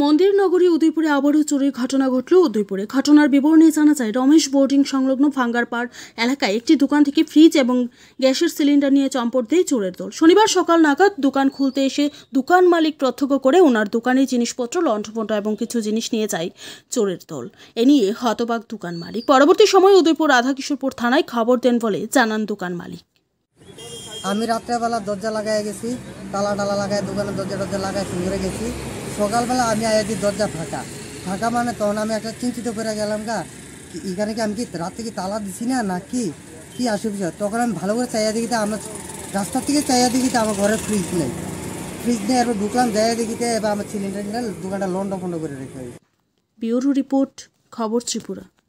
মন্দির নগরী উদয়পুরে আবারও চুরির ঘটনা ঘটল উদয়পুরে ঘটনার বিবরণে জানা যায় রমেশ বোর্ডিং সংলগ্ন ভাঙ্গারপাড় এলাকায় একটি দোকান থেকে ফ্রিজ এবং গ্যাসের সিলিন্ডার নিয়ে চম্পট দিয়ে চোরের দল শনিবার সকাল নাগাদ দোকান খুলতে এসে দোকান মালিক প্রত্যক্ষ করে ওনার দোকানে জিনিসপত্র লণ্ঠপণ্ঠ এবং কিছু জিনিস নিয়ে যায় চোরের দল এ নিয়ে হতবাক দোকান মালিক পরবর্তী সময় উদয়পুর রাধাকিশোরপুর থানায় খবর দেন বলে জানান দোকান মালিক আমি রাত্রেবেলা দরজা লাগাই গেছি তালা টালা লাগায় দোকানে দরজা দরজা লাগায় সুন্দরে গেছি সকালবেলা আমি আয়াদি দরজা ফাঁকা ফাঁকা মানে তখন আমি একটা চিন্তিত করে গেলাম গা এখানে কি আমি কি রাত থেকে তালা দিছি না না কি কী আসে বিষয় তখন আমি ভালো করে চাইয়া দেখিতে আমার রাস্তার থেকে চাইয়া দেখিতে আমার ঘরে ফ্রিজ নেই ফ্রিজ নেই এরপর ঢুকলাম যাইয়া দেখিতে এবার আমার সিলিন্ডার দোকানটা লন্ড ফন্ড করে রেখে ব্যুরো রিপোর্ট খবর ত্রিপুরা